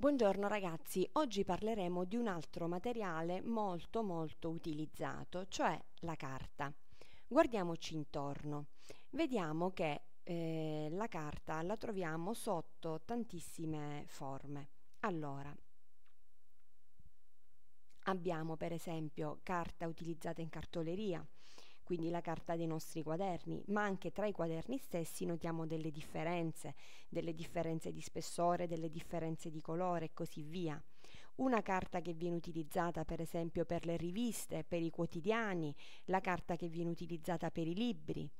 Buongiorno ragazzi, oggi parleremo di un altro materiale molto molto utilizzato, cioè la carta. Guardiamoci intorno, vediamo che eh, la carta la troviamo sotto tantissime forme. Allora, abbiamo per esempio carta utilizzata in cartoleria, quindi la carta dei nostri quaderni, ma anche tra i quaderni stessi notiamo delle differenze, delle differenze di spessore, delle differenze di colore e così via. Una carta che viene utilizzata per esempio per le riviste, per i quotidiani, la carta che viene utilizzata per i libri,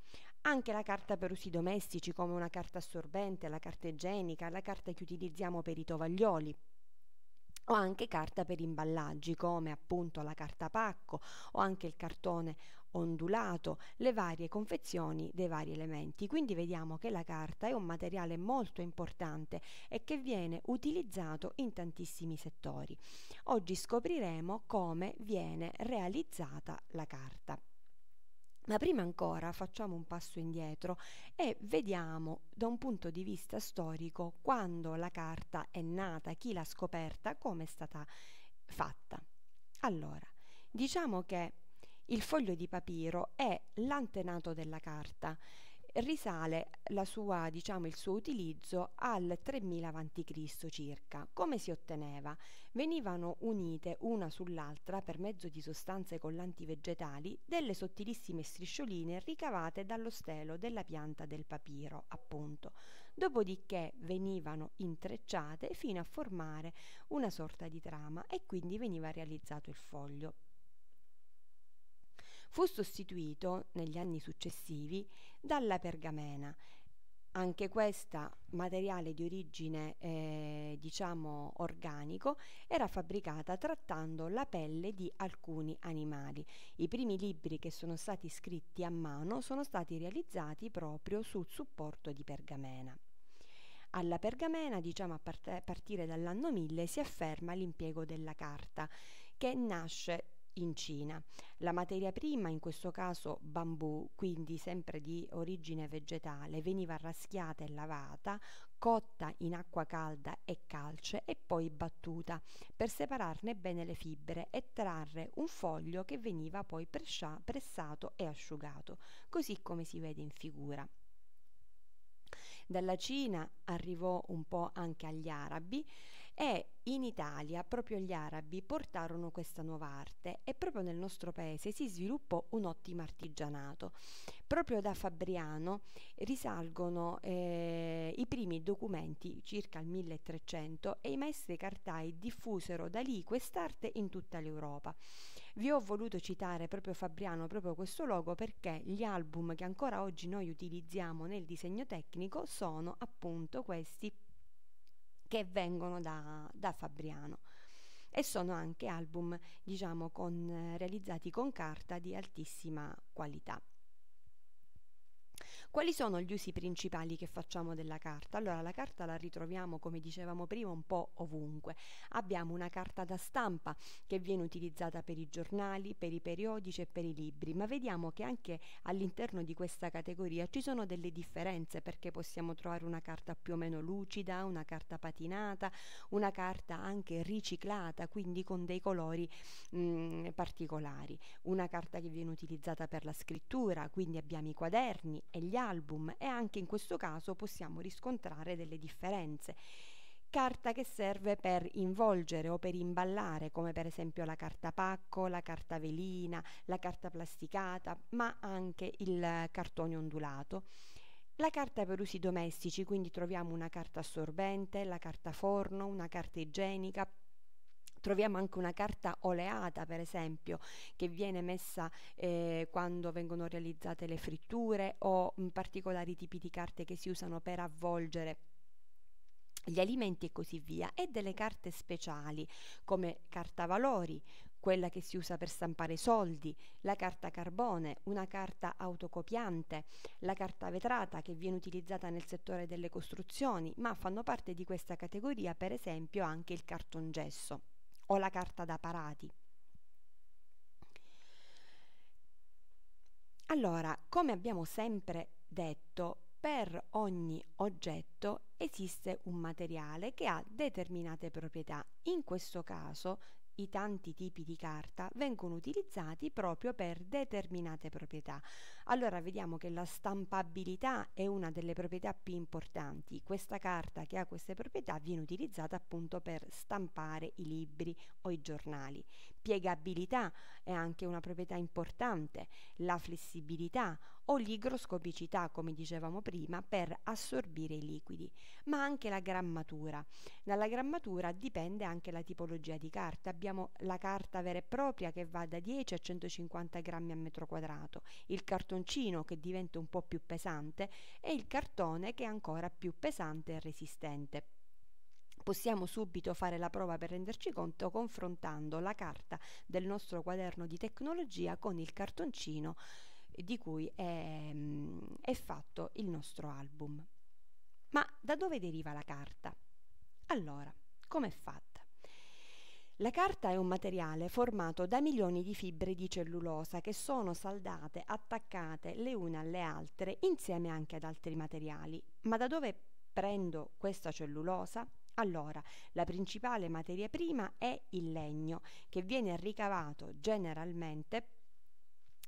anche la carta per usi domestici come una carta assorbente, la carta igienica, la carta che utilizziamo per i tovaglioli, o anche carta per imballaggi come appunto la carta pacco o anche il cartone ondulato, le varie confezioni dei vari elementi. Quindi vediamo che la carta è un materiale molto importante e che viene utilizzato in tantissimi settori. Oggi scopriremo come viene realizzata la carta. Ma prima ancora facciamo un passo indietro e vediamo da un punto di vista storico quando la carta è nata, chi l'ha scoperta, come è stata fatta. Allora, diciamo che il foglio di papiro è l'antenato della carta risale sua, diciamo, il suo utilizzo al 3000 a.C. circa. Come si otteneva? Venivano unite una sull'altra per mezzo di sostanze collanti vegetali delle sottilissime striscioline ricavate dallo stelo della pianta del papiro, appunto. Dopodiché venivano intrecciate fino a formare una sorta di trama e quindi veniva realizzato il foglio fu sostituito negli anni successivi dalla pergamena, anche questa materiale di origine eh, diciamo organico era fabbricata trattando la pelle di alcuni animali. I primi libri che sono stati scritti a mano sono stati realizzati proprio sul supporto di pergamena. Alla pergamena, diciamo a partire dall'anno 1000, si afferma l'impiego della carta, che nasce in Cina. La materia prima, in questo caso bambù, quindi sempre di origine vegetale, veniva raschiata e lavata, cotta in acqua calda e calce e poi battuta per separarne bene le fibre e trarre un foglio che veniva poi pressato e asciugato, così come si vede in figura. Dalla Cina arrivò un po' anche agli arabi, e in Italia proprio gli arabi portarono questa nuova arte e proprio nel nostro paese si sviluppò un ottimo artigianato. Proprio da Fabriano risalgono eh, i primi documenti circa il 1300 e i maestri cartai diffusero da lì quest'arte in tutta l'Europa. Vi ho voluto citare proprio Fabriano, proprio questo logo, perché gli album che ancora oggi noi utilizziamo nel disegno tecnico sono appunto questi che vengono da, da Fabriano e sono anche album diciamo con, eh, realizzati con carta di altissima qualità. Quali sono gli usi principali che facciamo della carta? Allora, la carta la ritroviamo, come dicevamo prima, un po' ovunque. Abbiamo una carta da stampa che viene utilizzata per i giornali, per i periodici e per i libri, ma vediamo che anche all'interno di questa categoria ci sono delle differenze perché possiamo trovare una carta più o meno lucida, una carta patinata, una carta anche riciclata, quindi con dei colori mh, mm, particolari, una carta che viene utilizzata per la scrittura, quindi abbiamo i quaderni e gli album e anche in questo caso possiamo riscontrare delle differenze. Carta che serve per involgere o per imballare, come per esempio la carta pacco, la carta velina, la carta plasticata, ma anche il cartone ondulato. La carta per usi domestici, quindi troviamo una carta assorbente, la carta forno, una carta igienica, Troviamo anche una carta oleata, per esempio, che viene messa eh, quando vengono realizzate le fritture o mm, particolari tipi di carte che si usano per avvolgere gli alimenti e così via, e delle carte speciali come carta valori, quella che si usa per stampare soldi, la carta carbone, una carta autocopiante, la carta vetrata che viene utilizzata nel settore delle costruzioni, ma fanno parte di questa categoria per esempio anche il cartongesso o la carta da parati. Allora, come abbiamo sempre detto, per ogni oggetto esiste un materiale che ha determinate proprietà. In questo caso i tanti tipi di carta vengono utilizzati proprio per determinate proprietà. Allora vediamo che la stampabilità è una delle proprietà più importanti. Questa carta che ha queste proprietà viene utilizzata appunto per stampare i libri o i giornali. Piegabilità è anche una proprietà importante, la flessibilità o l'igroscopicità, come dicevamo prima, per assorbire i liquidi, ma anche la grammatura. Dalla grammatura dipende anche la tipologia di carta. Abbiamo la carta vera e propria che va da 10 a 150 grammi al metro quadrato, il cartoncino che diventa un po' più pesante e il cartone che è ancora più pesante e resistente. Possiamo subito fare la prova per renderci conto confrontando la carta del nostro quaderno di tecnologia con il cartoncino di cui è, è fatto il nostro album. Ma da dove deriva la carta? Allora, com'è fatta? La carta è un materiale formato da milioni di fibre di cellulosa che sono saldate, attaccate le une alle altre, insieme anche ad altri materiali. Ma da dove prendo questa cellulosa? Allora, la principale materia prima è il legno, che viene ricavato generalmente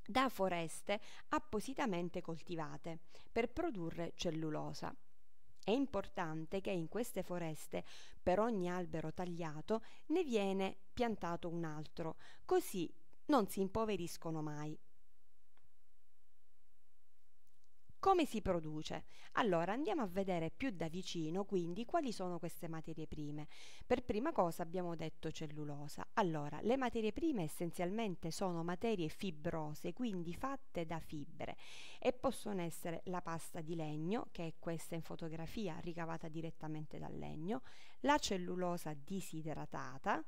da foreste appositamente coltivate per produrre cellulosa. È importante che in queste foreste per ogni albero tagliato ne viene piantato un altro, così non si impoveriscono mai. Come si produce? Allora andiamo a vedere più da vicino quindi quali sono queste materie prime. Per prima cosa abbiamo detto cellulosa. Allora, le materie prime essenzialmente sono materie fibrose, quindi fatte da fibre e possono essere la pasta di legno, che è questa in fotografia ricavata direttamente dal legno, la cellulosa disidratata,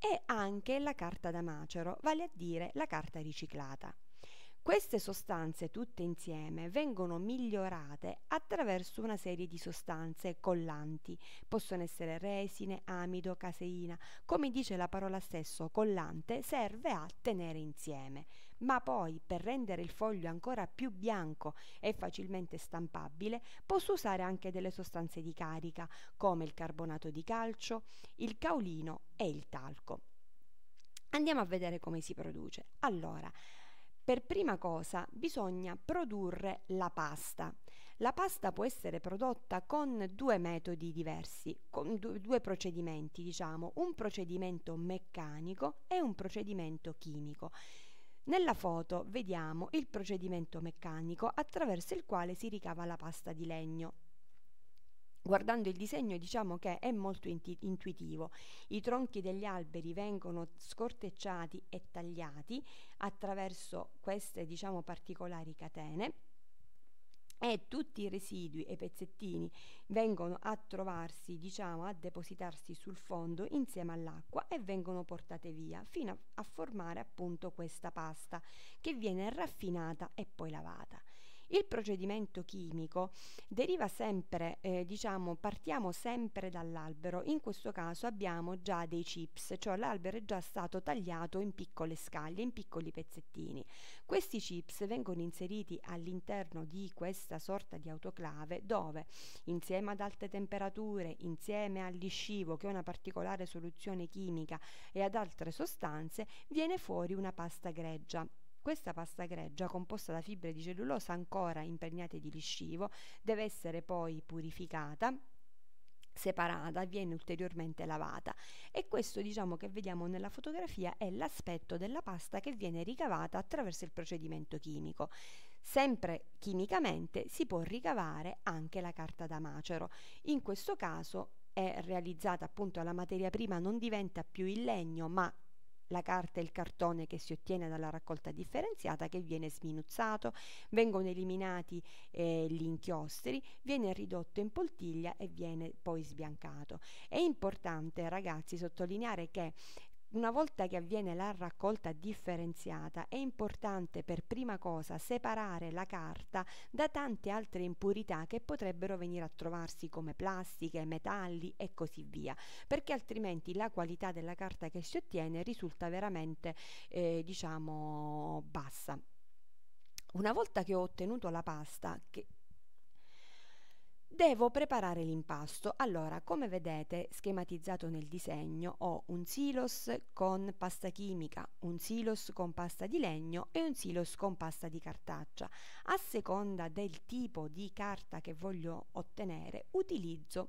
e anche la carta da macero, vale a dire la carta riciclata. Queste sostanze tutte insieme vengono migliorate attraverso una serie di sostanze collanti, possono essere resine, amido, caseina, come dice la parola stesso, collante serve a tenere insieme, ma poi per rendere il foglio ancora più bianco e facilmente stampabile posso usare anche delle sostanze di carica come il carbonato di calcio, il caulino e il talco. Andiamo a vedere come si produce. Allora, per prima cosa bisogna produrre la pasta. La pasta può essere prodotta con due metodi diversi, con due, procedimenti, diciamo, un procedimento meccanico e un procedimento chimico. Nella foto vediamo il procedimento meccanico attraverso il quale si ricava la pasta di legno. Guardando il disegno diciamo che è molto intuitivo. I tronchi degli alberi vengono scortecciati e tagliati attraverso queste diciamo, particolari catene e tutti i residui e i pezzettini vengono a trovarsi, diciamo, a depositarsi sul fondo insieme all'acqua e vengono portate via fino a, a formare appunto questa pasta che viene raffinata e poi lavata. Il procedimento chimico deriva sempre, eh, diciamo, partiamo sempre dall'albero, in questo caso abbiamo già dei chips, cioè l'albero è già stato tagliato in piccole scaglie, in piccoli pezzettini. Questi chips vengono inseriti all'interno di questa sorta di autoclave dove insieme ad alte temperature, insieme al liscivo che è una particolare soluzione chimica e ad altre sostanze viene fuori una pasta greggia questa pasta greggia, composta da fibre di cellulosa ancora impregnate di liscivo, deve essere poi purificata separata, viene ulteriormente lavata e questo diciamo che vediamo nella fotografia è l'aspetto della pasta che viene ricavata attraverso il procedimento chimico. Sempre chimicamente si può ricavare anche la carta da macero. In questo caso è realizzata appunto la materia prima non diventa più il legno ma la carta e il cartone che si ottiene dalla raccolta differenziata che viene sminuzzato, vengono eliminati eh, gli inchiostri, viene ridotto in poltiglia e viene poi sbiancato. È importante ragazzi sottolineare che una volta che avviene la raccolta differenziata è importante per prima cosa separare la carta da tante altre impurità che potrebbero venire a trovarsi come plastiche, metalli e così via, perché altrimenti la qualità della carta che si ottiene risulta veramente eh, diciamo bassa. Una volta che ho ottenuto la pasta, che Devo preparare l'impasto. Allora, come vedete schematizzato nel disegno, ho un silos con pasta chimica, un silos con pasta di legno e un silos con pasta di cartaccia. A seconda del tipo di carta che voglio ottenere, utilizzo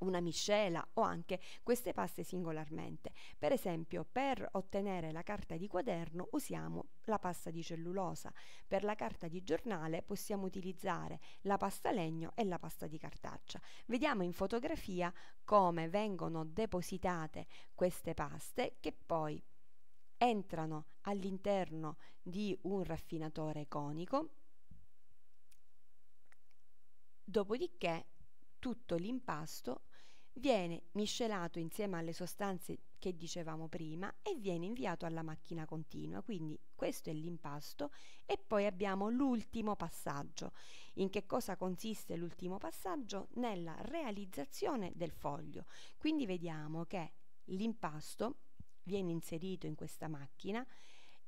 una miscela o anche queste paste singolarmente. Per esempio, per ottenere la carta di quaderno usiamo la pasta di cellulosa, per la carta di giornale possiamo utilizzare la pasta legno e la pasta di cartaccia. Vediamo in fotografia come vengono depositate queste paste che poi entrano all'interno di un raffinatore conico. Dopodiché tutto l'impasto viene miscelato insieme alle sostanze che dicevamo prima e viene inviato alla macchina continua. Quindi questo è l'impasto e poi abbiamo l'ultimo passaggio. In che cosa consiste l'ultimo passaggio? Nella realizzazione del foglio. Quindi vediamo che l'impasto viene inserito in questa macchina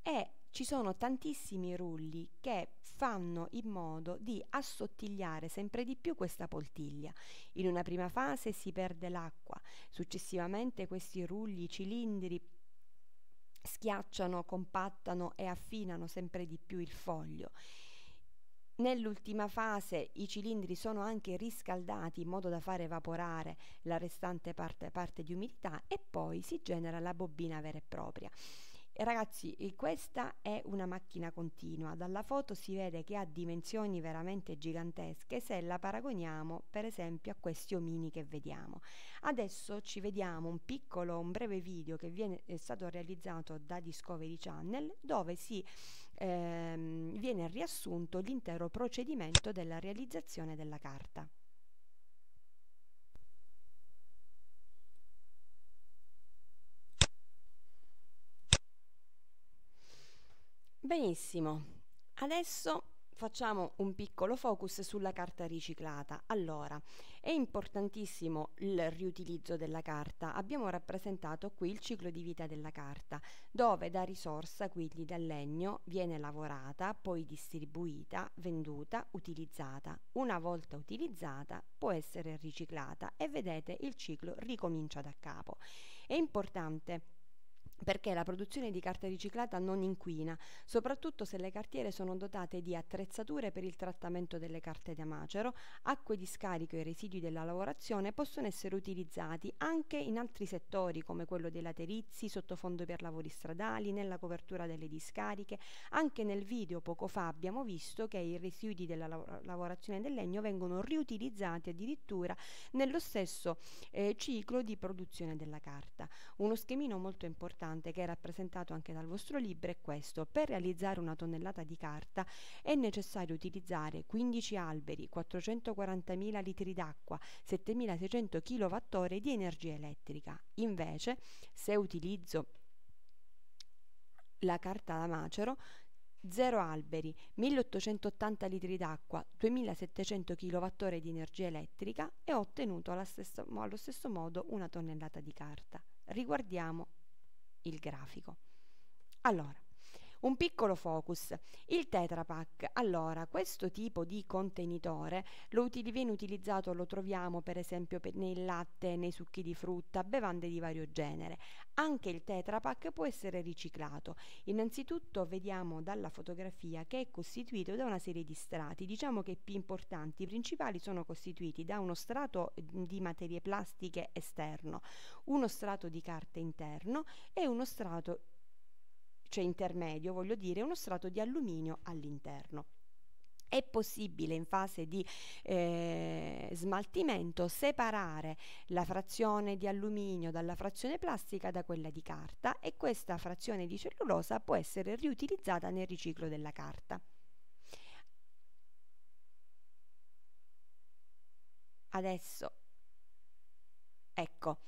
e ci sono tantissimi rulli che fanno in modo di assottigliare sempre di più questa poltiglia. In una prima fase si perde l'acqua, successivamente questi rulli, cilindri schiacciano, compattano e affinano sempre di più il foglio. Nell'ultima fase i cilindri sono anche riscaldati in modo da far evaporare la restante parte, parte di umidità e poi si genera la bobina vera e propria ragazzi, questa è una macchina continua, dalla foto si vede che ha dimensioni veramente gigantesche se la paragoniamo per esempio a questi omini che vediamo. Adesso ci vediamo un piccolo, un breve video che viene, è stato realizzato da Discovery Channel dove si ehm, viene riassunto l'intero procedimento della realizzazione della carta. Benissimo, adesso facciamo un piccolo focus sulla carta riciclata. Allora, è importantissimo il riutilizzo della carta. Abbiamo rappresentato qui il ciclo di vita della carta, dove da risorsa, quindi dal legno, viene lavorata, poi distribuita, venduta, utilizzata. Una volta utilizzata può essere riciclata e vedete il ciclo ricomincia da capo. È importante perché la produzione di carta riciclata non inquina, soprattutto se le cartiere sono dotate di attrezzature per il trattamento delle carte da macero, acque di scarico e residui della lavorazione possono essere utilizzati anche in altri settori come quello dei laterizi, sottofondo per lavori stradali, nella copertura delle discariche, anche nel video poco fa abbiamo visto che i residui della lavorazione del legno vengono riutilizzati addirittura nello stesso eh, ciclo di produzione della carta. Uno schemino molto importante importante che è rappresentato anche dal vostro libro è questo. Per realizzare una tonnellata di carta è necessario utilizzare 15 alberi, 440.000 litri d'acqua, 7.600 kWh di energia elettrica. Invece, se utilizzo la carta da macero 0 alberi, 1880 litri d'acqua, 2700 kWh di energia elettrica e ho ottenuto allo stesso, allo stesso modo una tonnellata di carta. Riguardiamo il grafico. Allora, un piccolo focus. Il Tetrapack, Allora, questo tipo di contenitore lo util- viene utilizzato, lo troviamo per esempio per, nel latte, nei succhi di frutta, bevande di vario genere. Anche il Tetrapack può essere riciclato. Innanzitutto vediamo dalla fotografia che è costituito da una serie di strati. Diciamo che i più importanti, i principali sono costituiti da uno strato di materie plastiche esterno, uno strato di carta interno e uno strato cioè intermedio, voglio dire, uno strato di alluminio all'interno. È possibile in fase di eh, smaltimento separare la frazione di alluminio dalla frazione plastica da quella di carta e questa frazione di cellulosa può essere riutilizzata nel riciclo della carta. Adesso, ecco,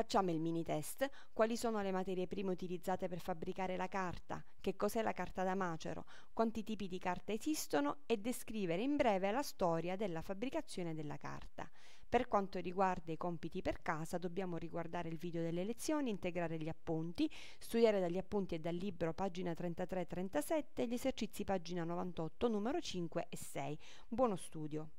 Facciamo il mini test, quali sono le materie prime utilizzate per fabbricare la carta, che cos'è la carta da macero, quanti tipi di carta esistono e descrivere in breve la storia della fabbricazione della carta. Per quanto riguarda i compiti per casa, dobbiamo riguardare il video delle lezioni, integrare gli appunti, studiare dagli appunti e dal libro pagina 33 37, gli esercizi pagina 98, numero 5 e 6. Buono studio!